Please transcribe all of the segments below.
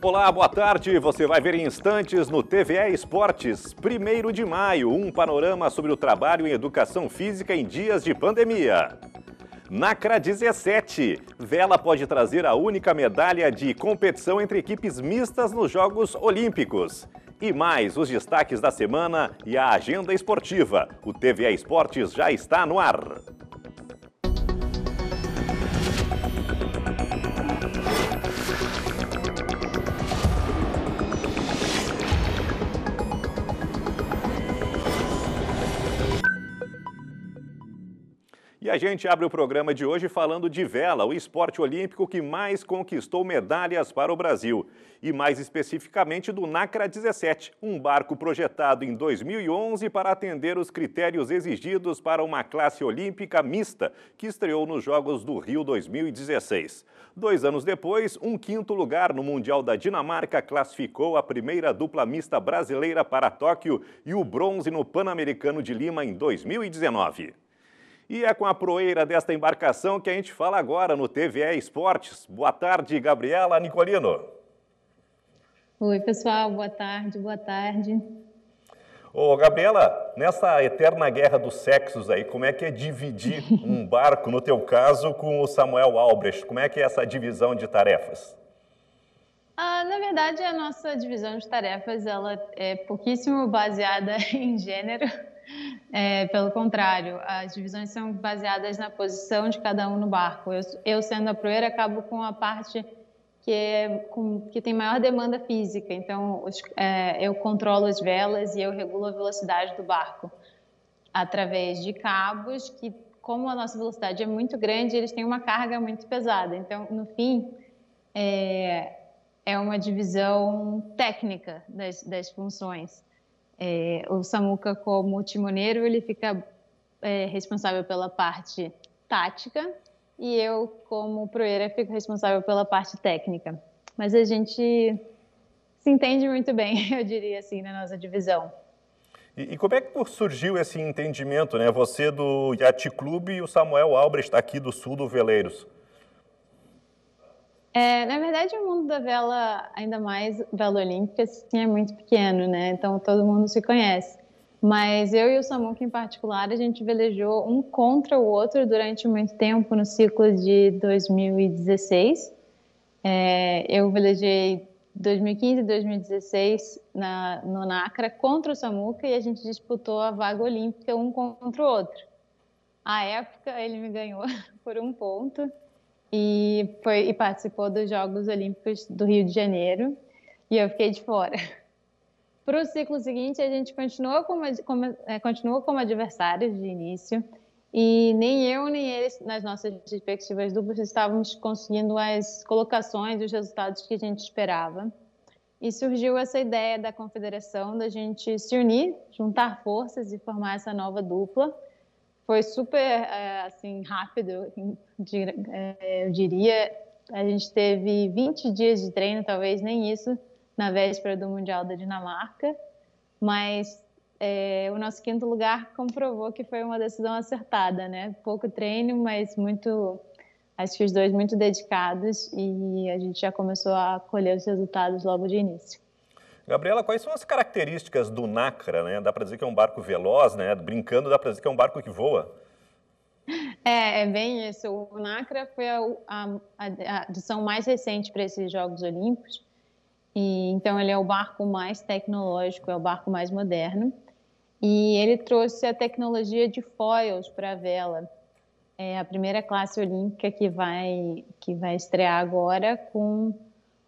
Olá, boa tarde. Você vai ver em instantes no TVE Esportes, 1 de maio, um panorama sobre o trabalho em educação física em dias de pandemia. NACRA 17. Vela pode trazer a única medalha de competição entre equipes mistas nos Jogos Olímpicos. E mais os destaques da semana e a agenda esportiva. O TVE Esportes já está no ar. E a gente abre o programa de hoje falando de vela, o esporte olímpico que mais conquistou medalhas para o Brasil. E mais especificamente do NACRA 17, um barco projetado em 2011 para atender os critérios exigidos para uma classe olímpica mista, que estreou nos Jogos do Rio 2016. Dois anos depois, um quinto lugar no Mundial da Dinamarca classificou a primeira dupla mista brasileira para Tóquio e o bronze no Pan-Americano de Lima em 2019. E é com a proeira desta embarcação que a gente fala agora no TVE Esportes. Boa tarde, Gabriela Nicolino. Oi, pessoal, boa tarde, boa tarde. Ô, Gabriela, nessa eterna guerra dos sexos aí, como é que é dividir um barco, no teu caso, com o Samuel Albrecht? Como é que é essa divisão de tarefas? Ah, na verdade, a nossa divisão de tarefas ela é pouquíssimo baseada em gênero. É, pelo contrário, as divisões são baseadas na posição de cada um no barco. Eu, eu sendo a proeira, acabo com a parte que, é, com, que tem maior demanda física. Então, os, é, eu controlo as velas e eu regulo a velocidade do barco através de cabos que, como a nossa velocidade é muito grande, eles têm uma carga muito pesada. Então, no fim, é, é uma divisão técnica das, das funções. É, o Samuca, como timoneiro, ele fica é, responsável pela parte tática e eu, como proeira, fico responsável pela parte técnica. Mas a gente se entende muito bem, eu diria assim, na nossa divisão. E, e como é que surgiu esse entendimento, né? Você do Yacht Clube e o Samuel Albrecht aqui do Sul do Veleiros. É, na verdade, o mundo da vela, ainda mais vela olímpica, assim, é muito pequeno, né? Então todo mundo se conhece. Mas eu e o Samuca, em particular, a gente velejou um contra o outro durante muito tempo, no ciclo de 2016. É, eu velejei 2015 e 2016 na, no NACRA contra o Samuca e a gente disputou a vaga olímpica um contra o outro. A época, ele me ganhou por um ponto e, foi, e participou dos Jogos Olímpicos do Rio de Janeiro e eu fiquei de fora. Para o ciclo seguinte, a gente continuou como, como, é, continuou como adversários de início e nem eu nem eles, nas nossas respectivas duplas, estávamos conseguindo as colocações os resultados que a gente esperava. E surgiu essa ideia da confederação da gente se unir, juntar forças e formar essa nova dupla foi super é, assim rápido, é, eu diria. A gente teve 20 dias de treino, talvez nem isso, na véspera do Mundial da Dinamarca, mas é, o nosso quinto lugar comprovou que foi uma decisão acertada, né? Pouco treino, mas muito, acho que os dois muito dedicados e a gente já começou a colher os resultados logo de início. Gabriela, quais são as características do Nacra? Né? Dá para dizer que é um barco veloz, né? brincando, dá para dizer que é um barco que voa. É, é bem isso. O Nacra foi a, a, a adição mais recente para esses Jogos Olímpicos. E, então, ele é o barco mais tecnológico, é o barco mais moderno. E ele trouxe a tecnologia de foils para a vela. É a primeira classe olímpica que vai, que vai estrear agora com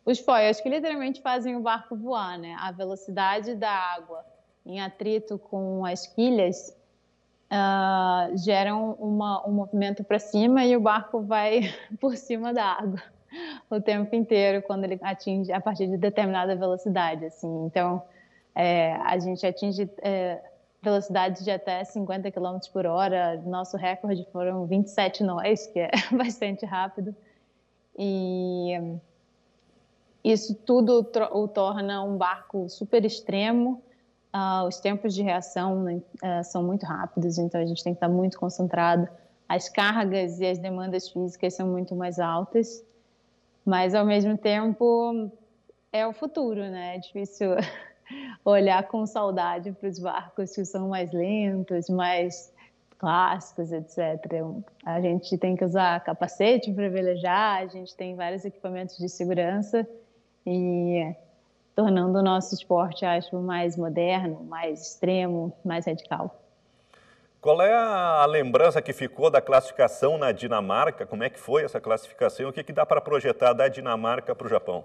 os foios que literalmente fazem o barco voar, né? A velocidade da água em atrito com as quilhas uh, geram uma, um movimento para cima e o barco vai por cima da água o tempo inteiro quando ele atinge a partir de determinada velocidade, assim. Então, é, a gente atinge é, velocidades de até 50 km por hora. Nosso recorde foram 27 nós, que é bastante rápido. E isso tudo o torna um barco super extremo. Uh, os tempos de reação né, uh, são muito rápidos, então a gente tem que estar muito concentrado. As cargas e as demandas físicas são muito mais altas, mas ao mesmo tempo é o futuro, né? É difícil olhar com saudade para os barcos que são mais lentos, mais clássicos, etc. A gente tem que usar capacete privilegiar, a gente tem vários equipamentos de segurança e tornando o nosso esporte, acho, mais moderno, mais extremo, mais radical. Qual é a lembrança que ficou da classificação na Dinamarca? Como é que foi essa classificação? O que, que dá para projetar da Dinamarca para o Japão?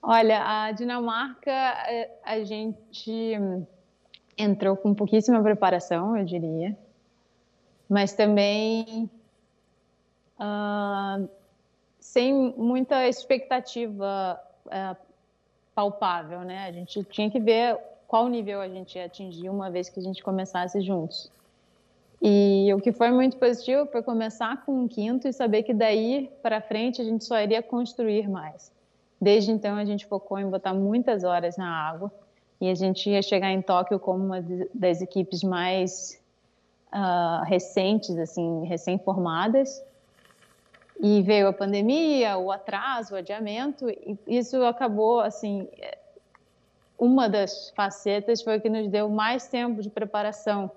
Olha, a Dinamarca, é, a gente entrou com pouquíssima preparação, eu diria, mas também uh, sem muita expectativa é, palpável, né? A gente tinha que ver qual nível a gente ia atingir uma vez que a gente começasse juntos. E o que foi muito positivo foi começar com um quinto e saber que daí para frente a gente só iria construir mais. Desde então a gente focou em botar muitas horas na água e a gente ia chegar em Tóquio como uma das equipes mais uh, recentes, assim, recém-formadas e veio a pandemia, o atraso, o adiamento, e isso acabou assim. É, uma das facetas foi que nos deu mais tempo de preparação.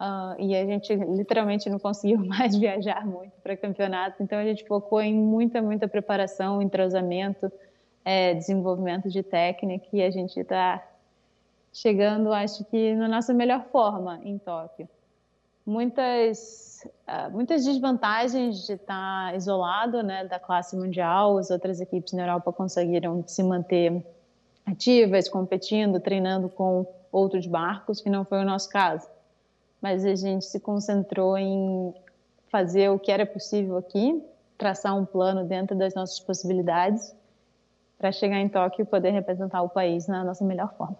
Uh, e a gente literalmente não conseguiu mais viajar muito para campeonato, então a gente focou em muita, muita preparação, entrosamento, é, desenvolvimento de técnica, e a gente está chegando, acho que, na nossa melhor forma em Tóquio muitas ah, muitas desvantagens de estar isolado né, da classe mundial. As outras equipes na Europa conseguiram se manter ativas, competindo, treinando com outros barcos, que não foi o nosso caso. Mas a gente se concentrou em fazer o que era possível aqui, traçar um plano dentro das nossas possibilidades para chegar em Tóquio e poder representar o país na nossa melhor forma.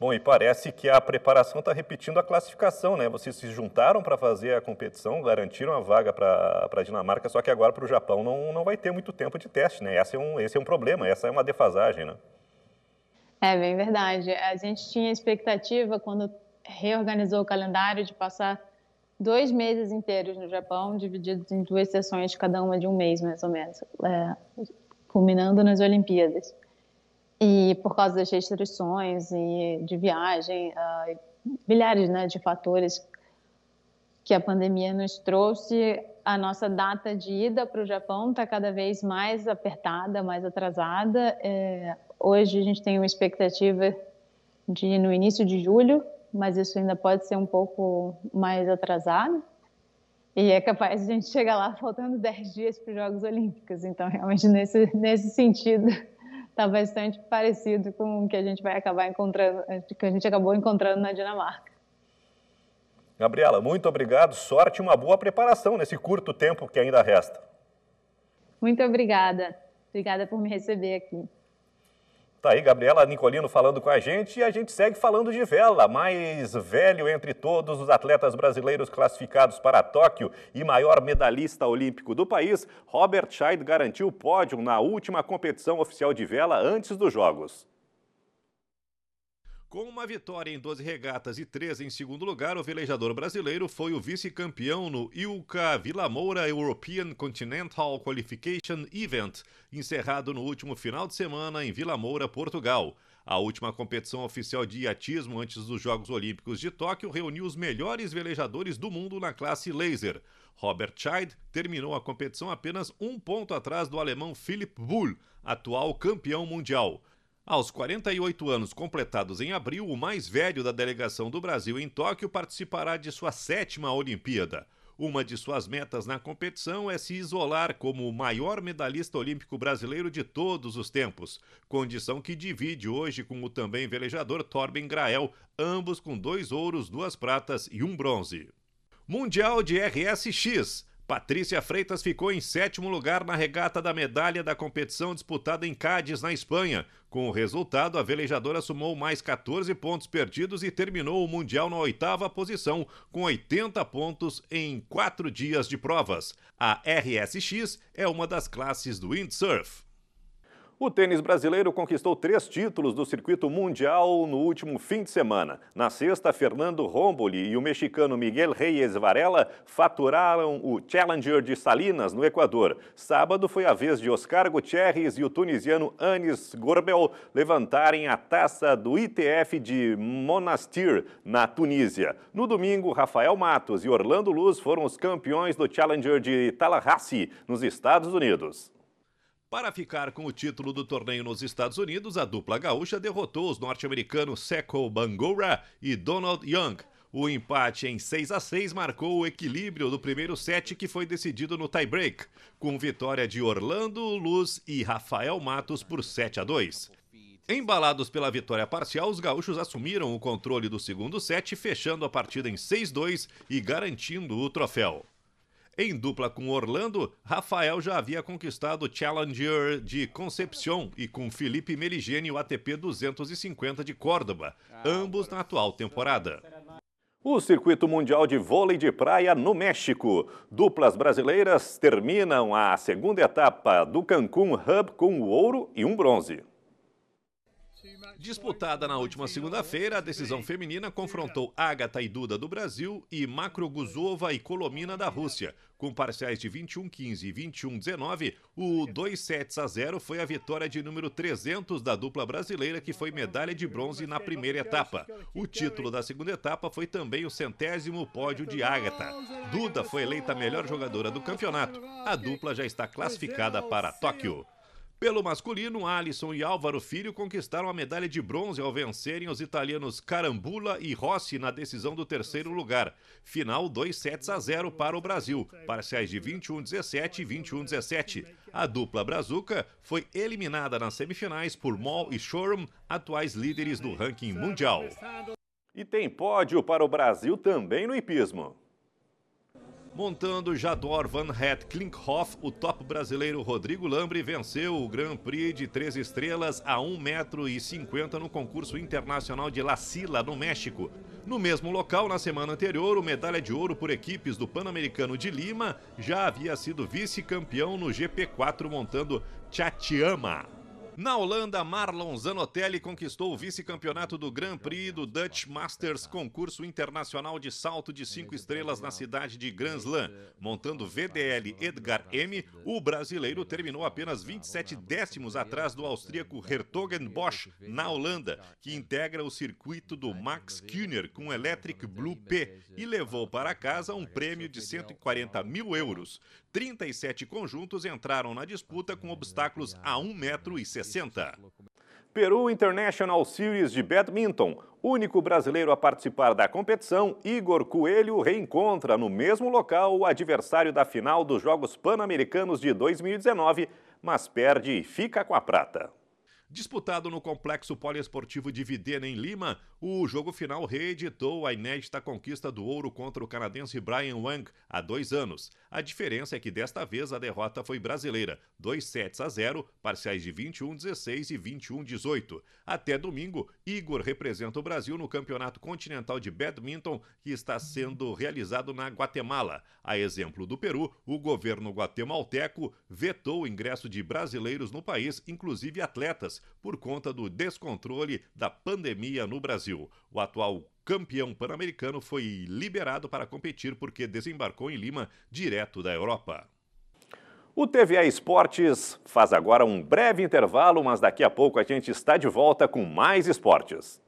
Bom, e parece que a preparação está repetindo a classificação, né? Vocês se juntaram para fazer a competição, garantiram a vaga para a Dinamarca, só que agora para o Japão não, não vai ter muito tempo de teste, né? Esse é, um, esse é um problema, essa é uma defasagem, né? É bem verdade. A gente tinha expectativa, quando reorganizou o calendário, de passar dois meses inteiros no Japão, divididos em duas sessões, cada uma de um mês, mais ou menos, é, culminando nas Olimpíadas. E por causa das restrições e de viagem, uh, milhares né, de fatores que a pandemia nos trouxe, a nossa data de ida para o Japão está cada vez mais apertada, mais atrasada. É, hoje a gente tem uma expectativa de no início de julho, mas isso ainda pode ser um pouco mais atrasado. E é capaz de a gente chegar lá faltando 10 dias para os Jogos Olímpicos. Então, realmente, nesse, nesse sentido, está bastante parecido com o que a gente vai acabar encontrando, que a gente acabou encontrando na Dinamarca. Gabriela, muito obrigado, sorte e uma boa preparação nesse curto tempo que ainda resta. Muito obrigada. Obrigada por me receber aqui. Tá aí Gabriela Nicolino falando com a gente e a gente segue falando de vela. Mais velho entre todos os atletas brasileiros classificados para Tóquio e maior medalhista olímpico do país, Robert Scheid garantiu pódio na última competição oficial de vela antes dos Jogos. Com uma vitória em 12 regatas e 13 em segundo lugar, o velejador brasileiro foi o vice-campeão no Ilka Vila Moura European Continental Qualification Event, encerrado no último final de semana em Vila Moura, Portugal. A última competição oficial de iatismo antes dos Jogos Olímpicos de Tóquio reuniu os melhores velejadores do mundo na classe laser. Robert Scheid terminou a competição apenas um ponto atrás do alemão Philipp Bull, atual campeão mundial. Aos 48 anos completados em abril, o mais velho da delegação do Brasil em Tóquio participará de sua sétima Olimpíada. Uma de suas metas na competição é se isolar como o maior medalhista olímpico brasileiro de todos os tempos, condição que divide hoje com o também velejador Torben Grael, ambos com dois ouros, duas pratas e um bronze. Mundial de RSX. Patrícia Freitas ficou em sétimo lugar na regata da medalha da competição disputada em Cádiz, na Espanha. Com o resultado, a velejadora somou mais 14 pontos perdidos e terminou o Mundial na oitava posição, com 80 pontos em quatro dias de provas. A RSX é uma das classes do windsurf. O tênis brasileiro conquistou três títulos do circuito mundial no último fim de semana. Na sexta, Fernando Romboli e o mexicano Miguel Reyes Varela faturaram o Challenger de Salinas, no Equador. Sábado foi a vez de Oscar Gutierrez e o tunisiano Anis Gorbel levantarem a taça do ITF de Monastir, na Tunísia. No domingo, Rafael Matos e Orlando Luz foram os campeões do Challenger de Tallahassee, nos Estados Unidos. Para ficar com o título do torneio nos Estados Unidos, a dupla gaúcha derrotou os norte-americanos Seco Bangura e Donald Young. O empate em 6 a 6 marcou o equilíbrio do primeiro set que foi decidido no tie-break, com vitória de Orlando Luz e Rafael Matos por 7 a 2. Embalados pela vitória parcial, os gaúchos assumiram o controle do segundo set, fechando a partida em 6 2 e garantindo o troféu. Em dupla com Orlando, Rafael já havia conquistado o Challenger de Concepción e com Felipe Meligeni o ATP 250 de Córdoba, ah, ambos na atual temporada. O Circuito Mundial de Vôlei de Praia no México. Duplas brasileiras terminam a segunda etapa do Cancún Hub com o ouro e um bronze. Disputada na última segunda-feira, a decisão feminina confrontou Agatha e Duda do Brasil e Makroguzova e Kolomina da Rússia. Com parciais de 21-15 e 21-19, o 2 sets a 0 foi a vitória de número 300 da dupla brasileira, que foi medalha de bronze na primeira etapa. O título da segunda etapa foi também o centésimo pódio de Agatha. Duda foi eleita a melhor jogadora do campeonato. A dupla já está classificada para Tóquio. Pelo masculino, Alisson e Álvaro Filho conquistaram a medalha de bronze ao vencerem os italianos Carambula e Rossi na decisão do terceiro lugar. Final 2 sets a 0 para o Brasil, parciais de 21-17 e 21-17. A dupla Brazuca foi eliminada nas semifinais por Mol e Shoreham, atuais líderes do ranking mundial. E tem pódio para o Brasil também no hipismo. Montando Jador Van Het Klinkhoff, o top brasileiro Rodrigo Lambre venceu o Grand Prix de três estrelas a 1,50m no concurso internacional de La Silla, no México. No mesmo local, na semana anterior, o medalha de ouro por equipes do Pan-Americano de Lima já havia sido vice-campeão no GP4 montando Chatiama. Na Holanda, Marlon Zanotelli conquistou o vice-campeonato do Grand Prix do Dutch Masters, concurso internacional de salto de cinco estrelas na cidade de Slam. Montando VDL Edgar M, o brasileiro terminou apenas 27 décimos atrás do austríaco Hertogen Bosch, na Holanda, que integra o circuito do Max Kühner com Electric Blue P e levou para casa um prêmio de 140 mil euros. 37 conjuntos entraram na disputa com obstáculos a 1,60m. Peru International Series de Badminton. Único brasileiro a participar da competição, Igor Coelho reencontra no mesmo local o adversário da final dos Jogos Pan-Americanos de 2019, mas perde e fica com a prata. Disputado no Complexo Poliesportivo de Videna, em Lima, o jogo final reeditou a inédita conquista do ouro contra o canadense Brian Wang há dois anos. A diferença é que desta vez a derrota foi brasileira, 2 sets a 0, parciais de 21-16 e 21-18. Até domingo, Igor representa o Brasil no Campeonato Continental de Badminton que está sendo realizado na Guatemala. A exemplo do Peru, o governo guatemalteco vetou o ingresso de brasileiros no país, inclusive atletas, por conta do descontrole da pandemia no Brasil. O atual campeão pan-americano, foi liberado para competir porque desembarcou em Lima, direto da Europa. O TVA Esportes faz agora um breve intervalo, mas daqui a pouco a gente está de volta com mais esportes.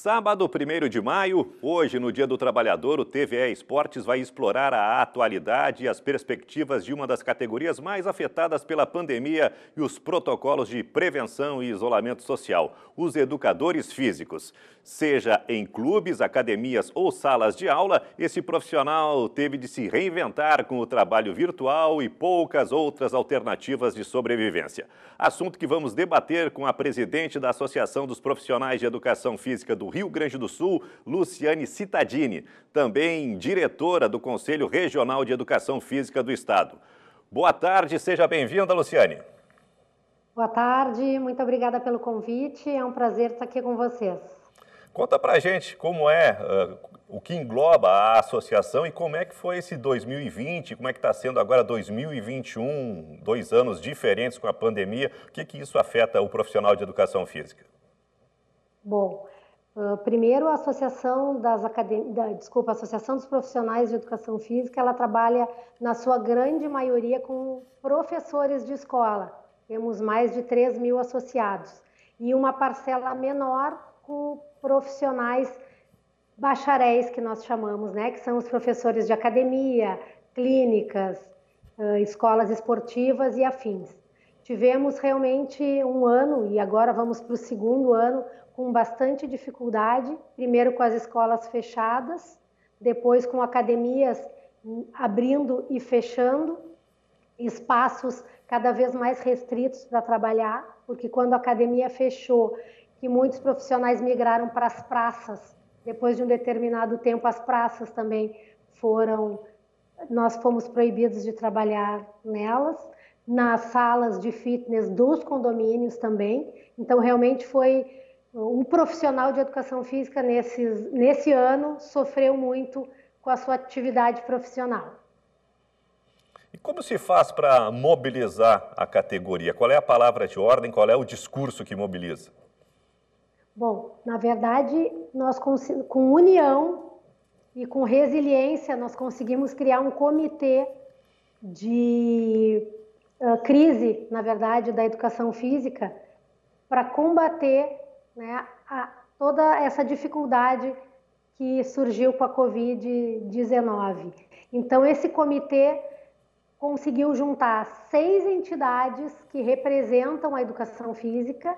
Sábado, 1 de maio, hoje, no Dia do Trabalhador, o TVE Esportes vai explorar a atualidade e as perspectivas de uma das categorias mais afetadas pela pandemia e os protocolos de prevenção e isolamento social, os educadores físicos. Seja em clubes, academias ou salas de aula, esse profissional teve de se reinventar com o trabalho virtual e poucas outras alternativas de sobrevivência. Assunto que vamos debater com a presidente da Associação dos Profissionais de Educação Física do Rio Grande do Sul, Luciane Citadini, também diretora do Conselho Regional de Educação Física do Estado. Boa tarde, seja bem-vinda, Luciane. Boa tarde, muito obrigada pelo convite. É um prazer estar aqui com vocês. Conta para gente como é, uh, o que engloba a associação e como é que foi esse 2020, como é que está sendo agora 2021, dois anos diferentes com a pandemia, o que, que isso afeta o profissional de educação física? Bom, uh, primeiro a Associação das Academ... Da, desculpa, Associação dos Profissionais de Educação Física, ela trabalha na sua grande maioria com professores de escola. Temos mais de 3 mil associados e uma parcela menor com profissionais bacharéis que nós chamamos, né, que são os professores de academia, clínicas, escolas esportivas e afins. Tivemos realmente um ano e agora vamos para o segundo ano com bastante dificuldade, primeiro com as escolas fechadas, depois com academias hum, abrindo e fechando, espaços cada vez mais restritos para trabalhar, porque quando a academia fechou, que muitos profissionais migraram para as praças. Depois de um determinado tempo, as praças também foram, nós fomos proibidos de trabalhar nelas, nas salas de fitness dos condomínios também. Então, realmente foi um profissional de educação física nesse ano sofreu muito com a sua atividade profissional. E como se faz para mobilizar a categoria? Qual é a palavra de ordem? Qual é o discurso que mobiliza? Bom, na verdade, nós com união e com resiliência, nós conseguimos criar um comitê de uh, crise, na verdade, da educação física para combater né, a, toda essa dificuldade que surgiu com a Covid-19. Então, esse comitê conseguiu juntar seis entidades que representam a educação física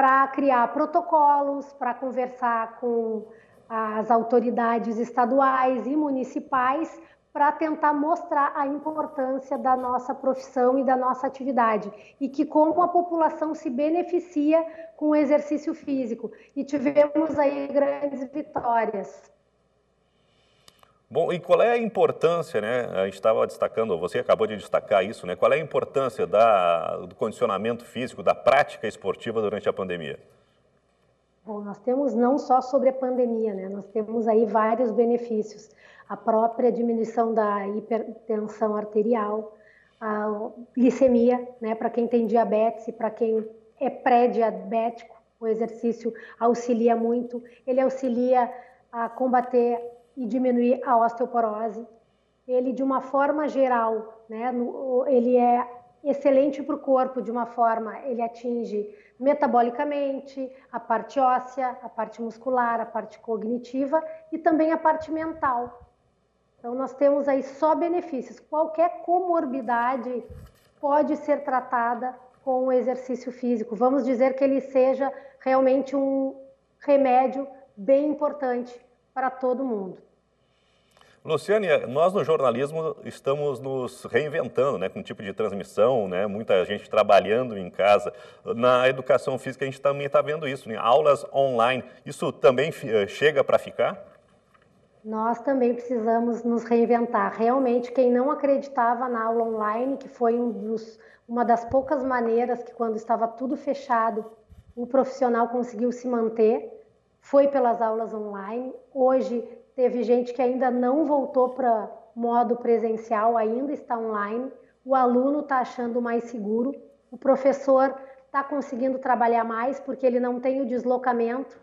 para criar protocolos, para conversar com as autoridades estaduais e municipais para tentar mostrar a importância da nossa profissão e da nossa atividade e que como a população se beneficia com o exercício físico. E tivemos aí grandes vitórias. Bom, e qual é a importância, né? A gente estava destacando, você acabou de destacar isso, né? Qual é a importância da, do condicionamento físico, da prática esportiva durante a pandemia? Bom, nós temos não só sobre a pandemia, né? Nós temos aí vários benefícios. A própria diminuição da hipertensão arterial, a glicemia, né? Para quem tem diabetes e para quem é pré-diabético, o exercício auxilia muito. Ele auxilia a combater e diminuir a osteoporose. Ele, de uma forma geral, né, no, ele é excelente para o corpo de uma forma, ele atinge metabolicamente a parte óssea, a parte muscular, a parte cognitiva e também a parte mental. Então, nós temos aí só benefícios. Qualquer comorbidade pode ser tratada com o exercício físico. Vamos dizer que ele seja realmente um remédio bem importante para todo mundo. Luciane, eh, nós no jornalismo estamos nos reinventando, né, com um tipo de transmissão, né, muita gente trabalhando em casa. Na educação física a gente também está vendo isso, né, aulas online. Isso também eh, chega para ficar? Nós também precisamos nos reinventar. Realmente, quem não acreditava na aula online, que foi um dos, uma das poucas maneiras que, quando estava tudo fechado, o profissional conseguiu se manter, foi pelas aulas online. Hoje, teve gente que ainda não voltou para modo presencial, ainda está online, o aluno está achando mais seguro, o professor está conseguindo trabalhar mais porque ele não tem o deslocamento,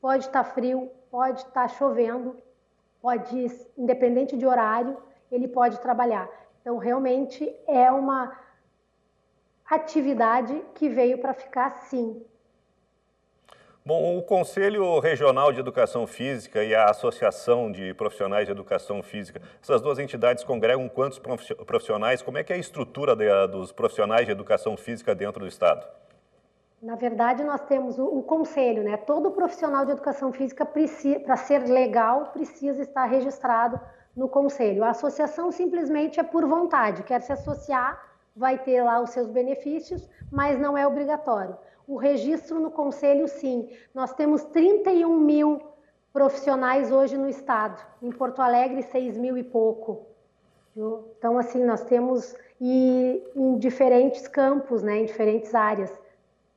pode estar tá frio, pode estar tá chovendo, pode, independente de horário, ele pode trabalhar. Então, realmente é uma atividade que veio para ficar sim. Bom, o Conselho Regional de Educação Física e a Associação de Profissionais de Educação Física, essas duas entidades congregam quantos profissionais? Como é que é a estrutura de, dos profissionais de educação física dentro do Estado? Na verdade, nós temos o, o conselho, né? Todo profissional de educação física, para ser legal, precisa estar registrado no conselho. A associação simplesmente é por vontade, quer se associar, vai ter lá os seus benefícios, mas não é obrigatório o registro no conselho, sim. Nós temos 31 mil profissionais hoje no estado, em Porto Alegre, 6 mil e pouco. Então, assim, nós temos e em diferentes campos, né, em diferentes áreas,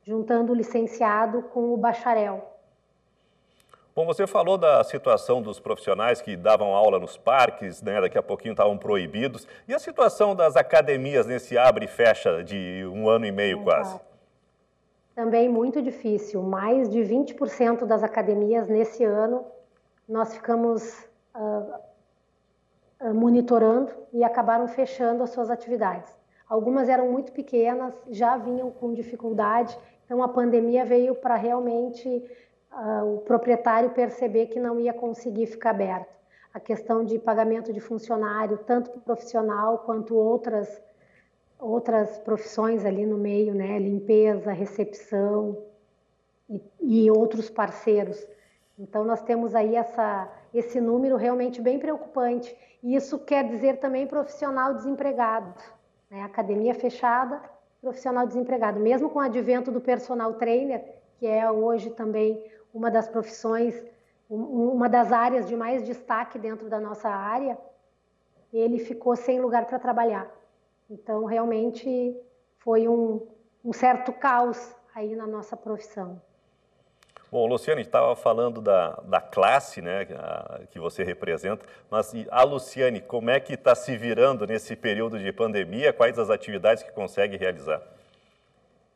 juntando o licenciado com o bacharel. Bom, você falou da situação dos profissionais que davam aula nos parques, né? daqui a pouquinho estavam proibidos. E a situação das academias nesse abre e fecha de um ano e meio Exato. quase? também é muito difícil. Mais de 20% das academias nesse ano nós ficamos uh, monitorando e acabaram fechando as suas atividades. Algumas eram muito pequenas, já vinham com dificuldade, então a pandemia veio para realmente uh, o proprietário perceber que não ia conseguir ficar aberto. A questão de pagamento de funcionário, tanto profissional quanto outras outras profissões ali no meio, né? Limpeza, recepção e, e outros parceiros. Então nós temos aí essa, esse número realmente bem preocupante. E isso quer dizer também profissional desempregado, né? Academia fechada, profissional desempregado. Mesmo com o advento do personal trainer, que é hoje também uma das profissões, uma das áreas de mais destaque dentro da nossa área, ele ficou sem lugar para trabalhar. Então, realmente foi um, um certo caos aí na nossa profissão. Bom, Luciane, estava falando da, da classe né, que você representa, mas a Luciane, como é que está se virando nesse período de pandemia? Quais as atividades que consegue realizar?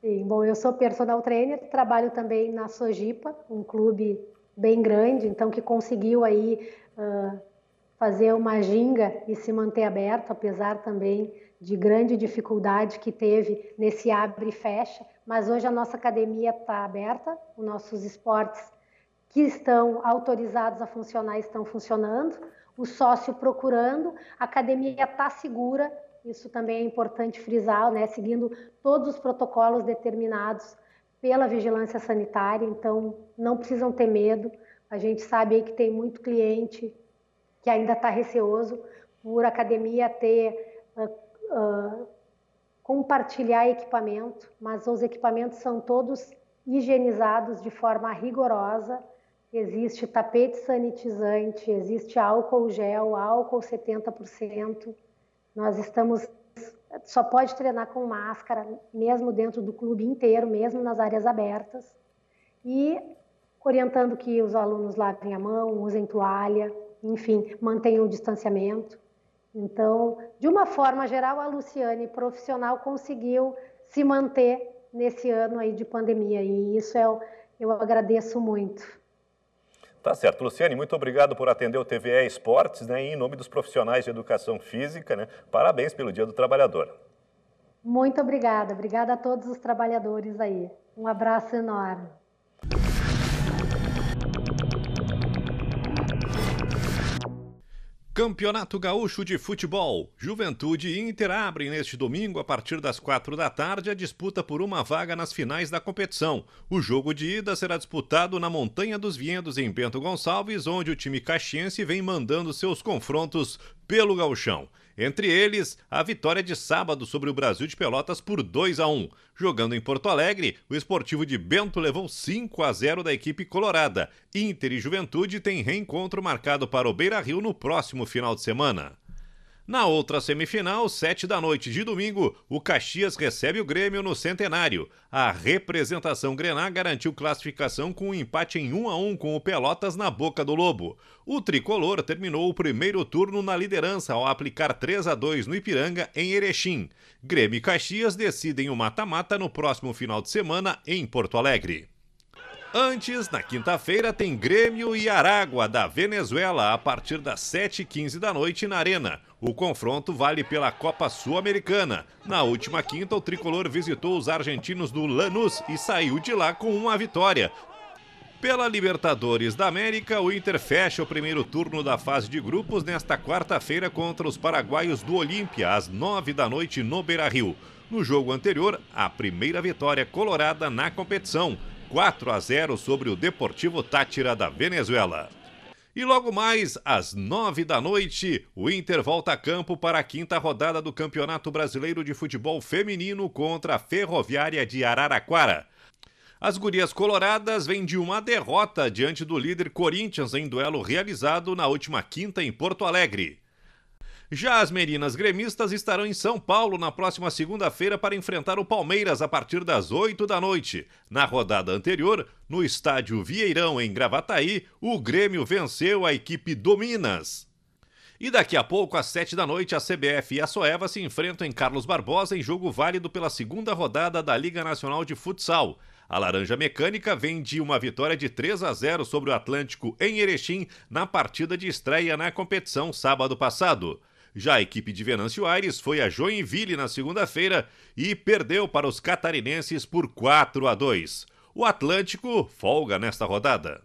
Sim, bom, eu sou personal trainer, trabalho também na Sojipa, um clube bem grande, então que conseguiu aí uh, fazer uma ginga e se manter aberto, apesar também de grande dificuldade que teve nesse abre e fecha, mas hoje a nossa academia está aberta, os nossos esportes que estão autorizados a funcionar estão funcionando, o sócio procurando, a academia está segura, isso também é importante frisar, né? seguindo todos os protocolos determinados pela vigilância sanitária, então não precisam ter medo. A gente sabe que tem muito cliente que ainda está receoso por academia ter uh, uh, compartilhar equipamento, mas os equipamentos são todos higienizados de forma rigorosa. Existe tapete sanitizante, existe álcool gel, álcool 70%. Nós estamos só pode treinar com máscara, mesmo dentro do clube inteiro, mesmo nas áreas abertas. E orientando que os alunos lavem a mão, usem toalha, enfim, mantenham o distanciamento. Então, de uma forma geral, a Luciane, profissional, conseguiu se manter nesse ano aí de pandemia e isso eu, é eu agradeço muito. Tá certo. Luciane, muito obrigado por atender o TVE Esportes né, e em nome dos profissionais de educação física. Né, parabéns pelo Dia do Trabalhador. Muito obrigada. Obrigada a todos os trabalhadores aí. Um abraço enorme. Campeonato Gaúcho de Futebol. Juventude e Inter abrem neste domingo, a partir das quatro da tarde, a disputa por uma vaga nas finais da competição. O jogo de ida será disputado na Montanha dos Viendos, em Bento Gonçalves, onde o time caxiense vem mandando seus confrontos pelo gauchão. Entre eles, a vitória de sábado sobre o Brasil de Pelotas por 2 a 1. Jogando em Porto Alegre, o esportivo de Bento levou 5 a 0 da equipe colorada. Inter e Juventude têm reencontro marcado para o Beira Rio no próximo final de semana. Na outra semifinal, sete da noite de domingo, o Caxias recebe o Grêmio no Centenário. A representação Grená garantiu classificação com um empate em 1 a 1 com o Pelotas na boca do Lobo. O tricolor terminou o primeiro turno na liderança ao aplicar 3 a 2 no Ipiranga em Erechim. Grêmio e Caxias decidem o mata-mata no próximo final de semana em Porto Alegre. Antes, na quinta-feira, tem Grêmio e Aragua, da Venezuela, a partir das 7h15 da noite na Arena. O confronto vale pela Copa Sul-Americana. Na última quinta, o tricolor visitou os argentinos do Lanús e saiu de lá com uma vitória. Pela Libertadores da América, o Inter fecha o primeiro turno da fase de grupos nesta quarta-feira contra os paraguaios do Olímpia, às nove da noite no Beira-Rio. No jogo anterior, a primeira vitória colorada na competição. 4 a 0 sobre o Deportivo Tátira da Venezuela. E logo mais, às nove da noite, o Inter volta a campo para a quinta rodada do Campeonato Brasileiro de Futebol Feminino contra a Ferroviária de Araraquara. As gurias coloradas vêm de uma derrota diante do líder Corinthians em duelo realizado na última quinta em Porto Alegre. Já as meninas gremistas estarão em São Paulo na próxima segunda-feira para enfrentar o Palmeiras a partir das 8 da noite. Na rodada anterior, no estádio Vieirão, em Gravataí, o Grêmio venceu a equipe do Minas. E daqui a pouco, às 7 da noite, a CBF e a Soeva se enfrentam em Carlos Barbosa em jogo válido pela segunda rodada da Liga Nacional de Futsal. A Laranja Mecânica vem de uma vitória de 3 a 0 sobre o Atlântico em Erechim na partida de estreia na competição sábado passado. Já a equipe de Venâncio Aires foi a Joinville na segunda-feira e perdeu para os catarinenses por 4 a 2. O Atlântico folga nesta rodada.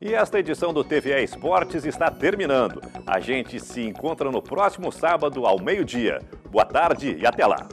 E esta edição do TV Esportes está terminando. A gente se encontra no próximo sábado ao meio-dia. Boa tarde e até lá!